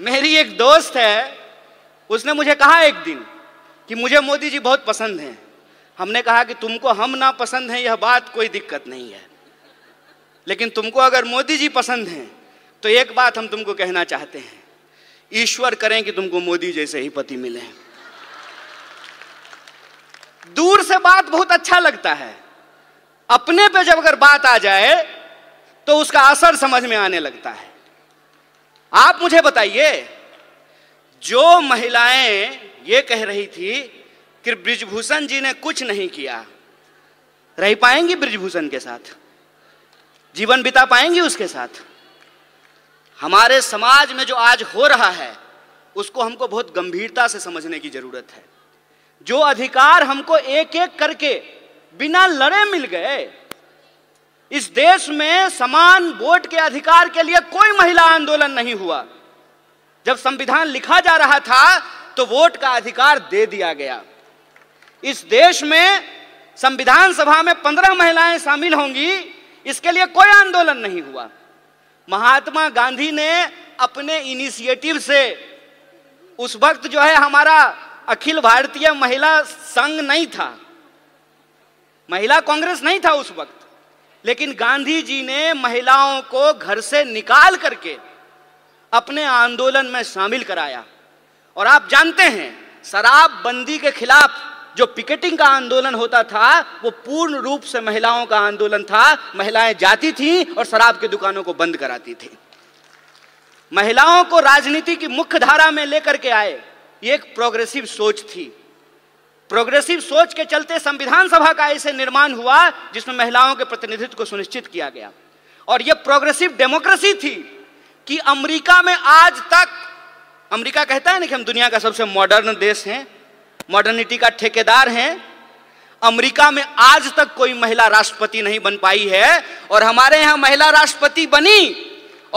मेरी एक दोस्त है उसने मुझे कहा एक दिन कि मुझे मोदी जी बहुत पसंद हैं हमने कहा कि तुमको हम ना पसंद हैं यह बात कोई दिक्कत नहीं है लेकिन तुमको अगर मोदी जी पसंद हैं तो एक बात हम तुमको कहना चाहते हैं ईश्वर करें कि तुमको मोदी जैसे ही पति मिले दूर से बात बहुत अच्छा लगता है अपने पे जब अगर बात आ जाए तो उसका असर समझ में आने लगता है आप मुझे बताइए जो महिलाएं ये कह रही थी कि ब्रिजभूषण जी ने कुछ नहीं किया रह पाएंगी ब्रिजभूषण के साथ जीवन बिता पाएंगी उसके साथ हमारे समाज में जो आज हो रहा है उसको हमको बहुत गंभीरता से समझने की जरूरत है जो अधिकार हमको एक एक करके बिना लड़े मिल गए इस देश में समान वोट के अधिकार के लिए कोई महिला आंदोलन नहीं हुआ जब संविधान लिखा जा रहा था तो वोट का अधिकार दे दिया गया इस देश में संविधान सभा में पंद्रह महिलाएं शामिल होंगी इसके लिए कोई आंदोलन नहीं हुआ महात्मा गांधी ने अपने इनिशिएटिव से उस वक्त जो है हमारा अखिल भारतीय महिला संघ नहीं था महिला कांग्रेस नहीं था उस वक्त लेकिन गांधी जी ने महिलाओं को घर से निकाल करके अपने आंदोलन में शामिल कराया और आप जानते हैं शराबबंदी के खिलाफ जो पिकेटिंग का आंदोलन होता था वो पूर्ण रूप से महिलाओं का आंदोलन था महिलाएं जाती थीं और शराब की दुकानों को बंद कराती थी महिलाओं को राजनीति की मुख्य धारा में लेकर के आए ये एक प्रोग्रेसिव सोच थी प्रोग्रेसिव सोच के चलते संविधान सभा का ऐसे निर्माण हुआ जिसमें महिलाओं के प्रतिनिधित्व को सुनिश्चित किया गया और यह प्रोग्रेसिव डेमोक्रेसी थी कि अमेरिका में आज तक अमेरिका कहता है ना कि हम दुनिया का सबसे मॉडर्न देश हैं मॉडर्निटी का ठेकेदार हैं अमेरिका में आज तक कोई महिला राष्ट्रपति नहीं बन पाई है और हमारे यहां महिला राष्ट्रपति बनी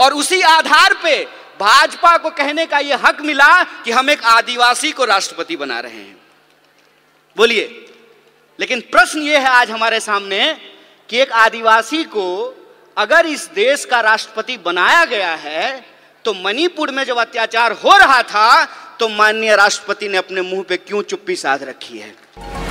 और उसी आधार पे भाजपा को कहने का यह हक मिला कि हम एक आदिवासी को राष्ट्रपति बना रहे हैं बोलिए लेकिन प्रश्न यह है आज हमारे सामने कि एक आदिवासी को अगर इस देश का राष्ट्रपति बनाया गया है तो मणिपुर में जब अत्याचार हो रहा था तो माननीय राष्ट्रपति ने अपने मुंह पे क्यों चुप्पी साध रखी है